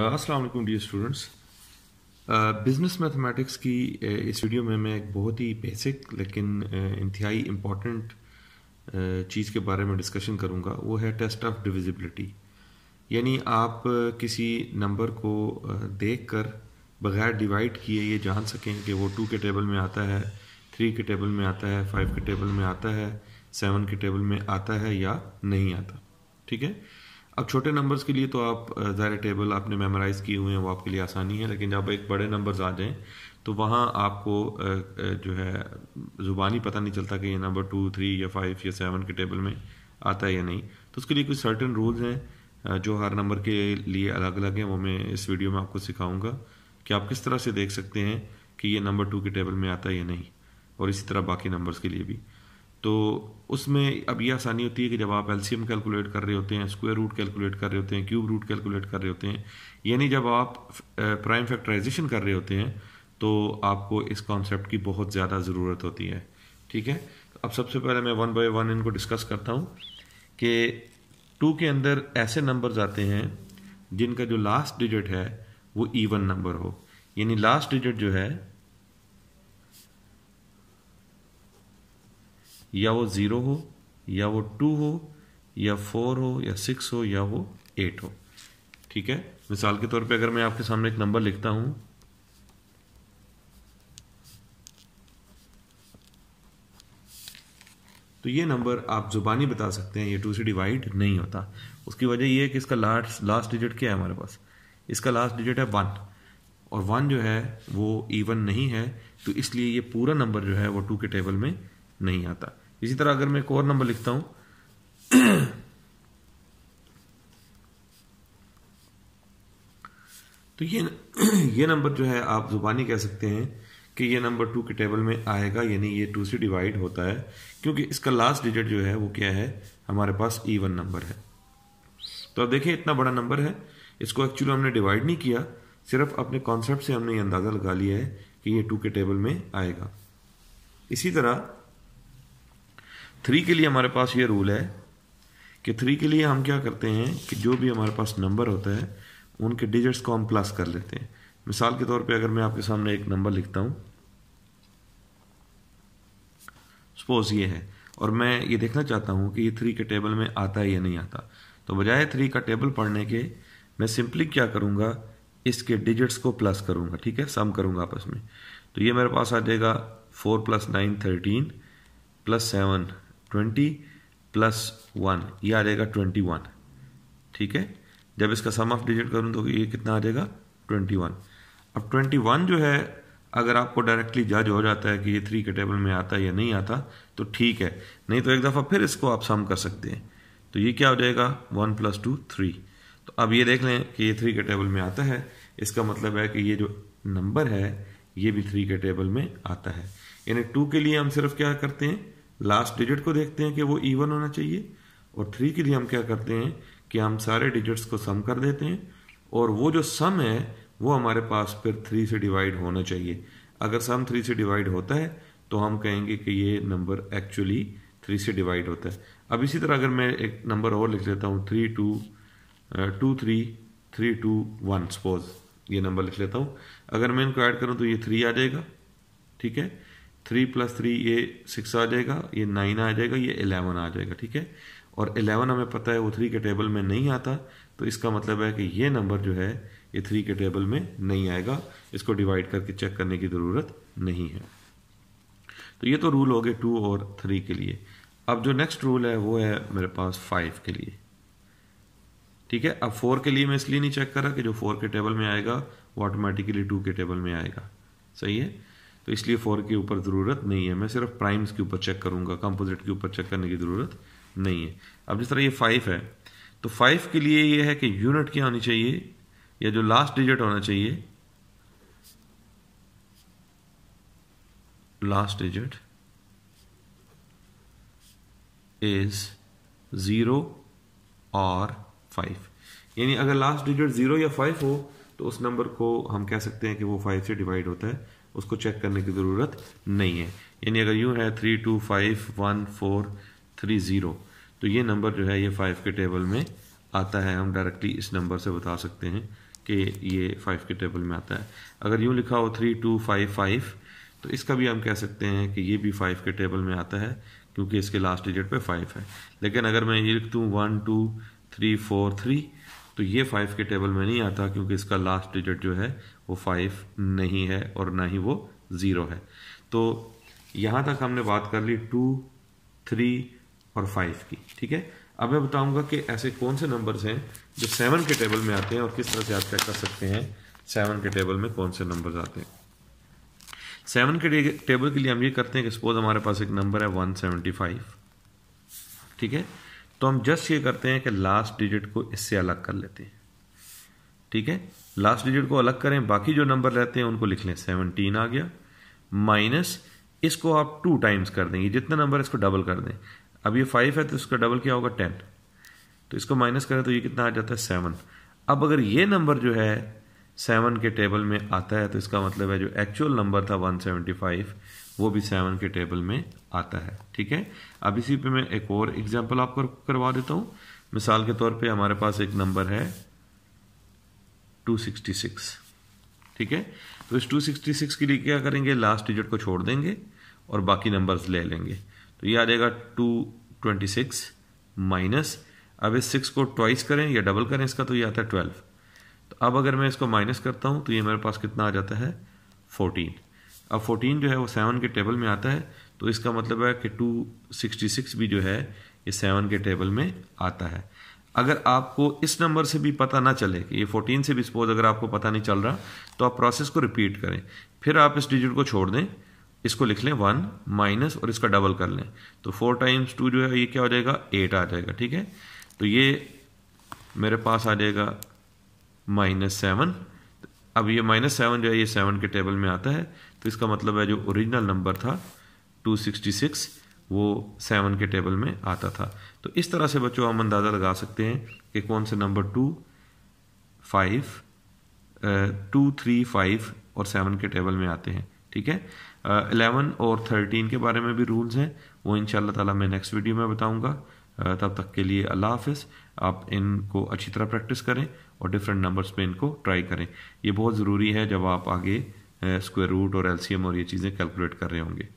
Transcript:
Aslam dear students business mathematics की uh, इस video में मैं एक बहुत ही बेसिक लेकिन uh, इंतहाई इम्पॉर्टेंट uh, चीज़ के बारे में डिस्कशन करूँगा वो है टेस्ट ऑफ डिविजिबिलिटी यानी आप किसी नंबर को देख कर बग़ैर डिवाइड किए ये जान सकें कि वो टू के टेबल में आता है थ्री के टेबल में आता है फाइव के टेबल में आता है सेवन के टेबल में आता है या नहीं आता ठीक है अब छोटे नंबर्स के लिए तो आप ज़ाहिर टेबल आपने मेमोराइज किए हुए हैं वो आपके लिए आसानी है लेकिन जब एक बड़े नंबर्स आ जाएं तो वहाँ आपको जो है ज़ुबानी पता नहीं चलता कि ये नंबर टू थ्री या फाइव या सेवन के टेबल में आता है या नहीं तो उसके लिए कुछ सर्टन रूल्स हैं जो हर नंबर के लिए अलग अलग हैं वो मैं इस वीडियो में आपको सिखाऊंगा कि आप किस तरह से देख सकते हैं कि ये नंबर टू के टेबल में आता है या नहीं और इसी तरह बाकी नंबर्स के लिए भी तो उसमें अब ये आसानी होती है कि जब आप एलसीएम कैलकुलेट कर रहे होते हैं स्क्वायर रूट कैलकुलेट कर रहे होते हैं क्यूब रूट कैलकुलेट कर रहे होते हैं यानी जब आप प्राइम फैक्टराइजेशन कर रहे होते हैं तो आपको इस कॉन्सेप्ट की बहुत ज़्यादा ज़रूरत होती है ठीक है अब सबसे पहले मैं वन बाई वन इनको डिस्कस करता हूँ कि टू के अंदर ऐसे नंबर्स आते हैं जिनका जो लास्ट डिजिट है वो ईवन नंबर हो यानी लास्ट डिजिट जो है या वो ज़ीरो हो या वो टू हो या फोर हो या सिक्स हो या वो एट हो ठीक है मिसाल के तौर पे अगर मैं आपके सामने एक नंबर लिखता हूँ तो ये नंबर आप ज़ुबानी बता सकते हैं ये टू से डिवाइड नहीं होता उसकी वजह ये है कि इसका लास्ट लास्ट डिजिट क्या है हमारे पास इसका लास्ट डिजिट है वन और वन जो है वो इवन नहीं है तो इसलिए ये पूरा नंबर जो है वो टू के टेबल में नहीं आता इसी तरह अगर मैं एक और नंबर लिखता हूं तो ये ये नंबर जो है आप जुबानी कह सकते हैं कि ये नंबर टू के टेबल में आएगा यानी ये टू से डिवाइड होता है क्योंकि इसका लास्ट डिजिट जो है वो क्या है हमारे पास ई वन नंबर है तो आप देखिए इतना बड़ा नंबर है इसको एक्चुअली हमने डिवाइड नहीं किया सिर्फ अपने कॉन्सेप्ट से हमने ये अंदाज़ा लगा लिया है कि ये टू के टेबल में आएगा इसी तरह थ्री के लिए हमारे पास ये रूल है कि थ्री के लिए हम क्या करते हैं कि जो भी हमारे पास नंबर होता है उनके डिजिट्स को हम प्लस कर लेते हैं मिसाल के तौर पे अगर मैं आपके सामने एक नंबर लिखता हूँ सपोज ये है और मैं ये देखना चाहता हूँ कि ये थ्री के टेबल में आता है या नहीं आता तो बजाय थ्री का टेबल पढ़ने के मैं सिंपली क्या करूँगा इसके डिजिट्स को प्लस करूँगा ठीक है सम करूँगा आपस में तो ये मेरे पास आ जाएगा four plus nine thirteen plus seven twenty plus one ये आ जाएगा ट्वेंटी वन ठीक है जब इसका सम ऑफ डिजिट करूँ तो ये कितना आ जाएगा ट्वेंटी वन अब ट्वेंटी वन जो है अगर आपको डायरेक्टली जज हो जाता है कि ये थ्री के टेबल में आता है या नहीं आता तो ठीक है नहीं तो एक दफ़ा फिर इसको आप सम कर सकते हैं तो ये क्या हो जाएगा वन प्लस टू थ्री तो अब ये देख लें कि ये थ्री के टेबल में आता है इसका मतलब है कि ये जो नंबर है ये भी थ्री के टेबल में आता है यानी टू के लिए हम सिर्फ क्या करते हैं लास्ट डिजिट को देखते हैं कि वो इवन होना चाहिए और थ्री के लिए हम क्या करते हैं कि हम सारे डिजिट्स को सम कर देते हैं और वो जो सम है वो हमारे पास फिर थ्री से डिवाइड होना चाहिए अगर सम थ्री से डिवाइड होता है तो हम कहेंगे कि ये नंबर एक्चुअली थ्री से डिवाइड होता है अब इसी तरह अगर मैं एक नंबर और लिख लेता हूँ three two two three three two one suppose ये नंबर लिख लेता हूँ अगर मैं इनको ऐड करूँ तो ये थ्री आ जाएगा ठीक है थ्री प्लस थ्री ये सिक्स आ जाएगा ये नाइन आ जाएगा ये एलेवन आ जाएगा ठीक है और एलेवन हमें पता है वो थ्री के टेबल में नहीं आता तो इसका मतलब है कि ये नंबर जो है ये थ्री के टेबल में नहीं आएगा इसको डिवाइड करके चेक करने की ज़रूरत नहीं है तो ये तो रूल हो गए टू और थ्री के लिए अब जो नेक्स्ट रूल है वो है मेरे पास फाइव के लिए ठीक है अब फोर के लिए मैं इसलिए नहीं चेक करा कि जो फोर के टेबल में आएगा वो ऑटोमेटिकली टू के टेबल में आएगा सही है तो इसलिए फोर के ऊपर ज़रूरत नहीं है मैं सिर्फ प्राइम्स के ऊपर चेक करूँगा कंपोजिट के ऊपर चेक करने की ज़रूरत नहीं है अब जिस तरह ये फाइव है तो फाइव के लिए ये है कि यूनिट क्या होनी चाहिए या जो लास्ट डिजिट होना चाहिए लास्ट डिजिट इज ज़ीरो और फाइव यानी अगर लास्ट डिजिट ज़ीरो या फाइव हो तो उस नंबर को हम कह सकते हैं कि वो फाइव से डिवाइड होता है उसको चेक करने की ज़रूरत नहीं है यानी अगर यूँ है three two five one four three zero तो ये नंबर जो है ये फाइव के टेबल में आता है हम डायरेक्टली इस नंबर से बता सकते हैं कि ये फाइव के टेबल में आता है अगर यूँ लिखा हो थ्री टू फाइव फाइव तो इसका भी हम कह सकते हैं कि ये भी फाइव के टेबल में आता है क्योंकि इसके लास्ट डिजिट पे फाइव है लेकिन अगर मैं ये लिख दूँ one two three four three तो ये फाइव के टेबल में नहीं आता क्योंकि इसका लास्ट डिजिट जो है वो फाइव नहीं है और ना ही वो ज़ीरो है तो यहाँ तक हमने बात कर ली टू थ्री और फाइव की ठीक है अब मैं बताऊंगा कि ऐसे कौन से नंबर्स हैं जो सेवन के टेबल में आते हैं और किस तरह से आप चेक कर सकते हैं सेवन के टेबल में कौन से नंबर्स आते हैं सेवन के टेबल के लिए हम ये करते हैं कि सपोज हमारे पास एक नंबर है वन सेवेंटी फाइव ठीक है तो हम जस्ट ये करते हैं कि लास्ट डिजिट को इससे अलग कर लेते हैं ठीक है लास्ट डिजिट को अलग करें बाकी जो नंबर रहते हैं उनको लिख लें सेवनटीन आ गया माइनस इसको आप टू टाइम्स कर देंगे जितना नंबर इसको डबल कर दें अब ये फाइव है तो इसका डबल क्या होगा टेन तो इसको माइनस करें तो ये कितना आ जाता है सेवन अब अगर ये नंबर जो है सेवन के टेबल में आता है तो इसका मतलब है जो एक्चुअल नंबर था 175 वो भी सेवन के टेबल में आता है ठीक है अब इसी पे मैं एक और एग्जांपल आपको करवा देता हूँ मिसाल के तौर पे हमारे पास एक नंबर है 266 ठीक है तो इस 266 के लिए क्या करेंगे लास्ट डिजिट को छोड़ देंगे और बाकी नंबर्स ले लेंगे तो ये आ जाएगा सिक्स माइनस अब इस सिक्स को ट्वाइस करें या डबल करें इसका तो ये आता है ट्वेल्व तो अब अगर मैं इसको माइनस करता हूँ तो ये मेरे पास कितना आ जाता है फोर्टीन अब फोर्टीन जो है वो सेवन के टेबल में आता है तो इसका मतलब है कि टू सिक्सटी सिक्स भी जो है ये सेवन के टेबल में आता है अगर आपको इस नंबर से भी पता ना चले कि ये 14 से भी सपोज अगर आपको पता नहीं चल रहा तो आप प्रोसेस को रिपीट करें फिर आप इस डिजिट को छोड़ दें इसको लिख लें वन माइनस और इसका डबल कर लें तो फोर टाइम्स टू जो है ये क्या हो जाएगा एट आ जाएगा ठीक है तो ये मेरे पास आ जाएगा माइनस सेवन अब ये माइनस सेवन जो है ये सेवन के टेबल में आता है तो इसका मतलब है जो ओरिजिनल नंबर था टू सिक्सटी सिक्स वो सेवन के टेबल में आता था तो इस तरह से बच्चों हम अंदाज़ा लगा सकते हैं कि कौन से number two five two three five और सेवन के टेबल में आते हैं ठीक है इलेवन uh, और थर्टीन के बारे में भी रूल्स हैं वो इन ताला मैं नेक्स्ट वीडियो में बताऊँगा तब तक के लिए अल्लाह हाफिज़ आप इनको अच्छी तरह प्रैक्टिस करें और डिफरेंट नंबर्स पे इनको ट्राई करें ये बहुत ज़रूरी है जब आप आगे स्क्वायर रूट और एलसीएम और ये चीज़ें कैलकुलेट कर रहे होंगे